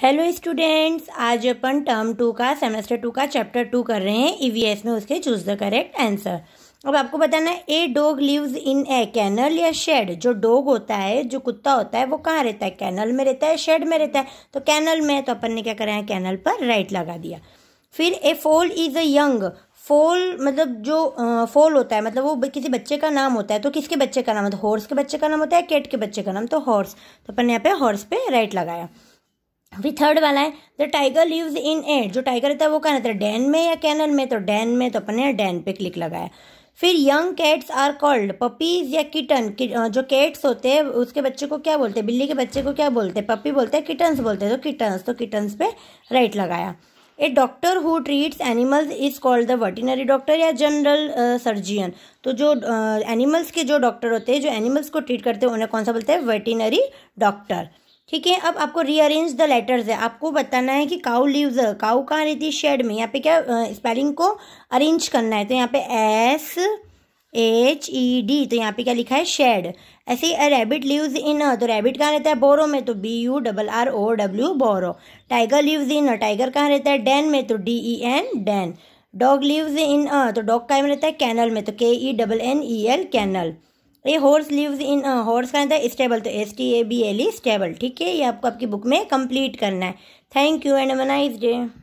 hello students आज अपन term two का सेमेस्टर टू का चैप्टर टू कर रहे हैं ईवीएस e में उसके चूज द करेक्ट आंसर अब आपको बताना है a dog lives in a kennel या शेड जो डोग होता है जो कुत्ता होता है वो कहाँ रहता है कैनल में रहता है शेड में रहता है तो कैनल में तो अपन ने क्या करा है कैनल पर राइट लगा दिया फिर ए फोल इज़ अ यंग फोल मतलब जो फोल होता है मतलब वो किसी बच्चे का नाम होता है तो किसके बच्चे का नाम होता है हॉर्स के बच्चे का नाम होता है कैट के बच्चे का नाम तो हॉर्स तो अपन ने यहाँ पे हॉर्स पे राइट लगाया फिर थर्ड वाला है the tiger lives in den जो टाइगर रहता है वो कहना था डैन में या कैनल में तो डैन में तो अपने डैन पे क्लिक लगाया फिर young cats are called puppies or kitten जो कैट्स होते हैं उसके बच्चे को क्या बोलते हैं बिल्ली के बच्चे को क्या बोलते हैं पपी बोलते हैं किटन्स बोलते हैं तो किटन्स तो किटन्स पे राइट लगाया a doctor who treats animals is called the veterinary doctor or general surgeon तो जो एनिमल्स uh, के जो डॉक्टर होते हैं जो एनिमल्स को ट्रीट करते हैं उन्हें कौन सा बोलते हैं वेटिनरी डॉक्टर ठीक है अब आपको रीअरेंज द लेटर्स है आपको बताना है कि काउ लिवज काउ कहाँ रहती है शेड में यहाँ पे क्या स्पेलिंग को अरेंज करना है तो यहाँ पे एस एच ई डी तो यहाँ पे क्या लिखा है शेड ऐसे ही रैबिट लिव्स इन तो रैबिट कहाँ रहता है बोरो में तो B U double R O W burrow tiger lives in tiger कहाँ रहता है डैन में तो D E N den dog lives in तो डॉग कहाँ में रहता है कैनल में तो K E double N E L kennel a horse lives in horse का था स्टेबल तो S T A B L E stable ठीक है ये आपको आपकी बुक में कंप्लीट करना है थैंक यू एंड मनाइज डे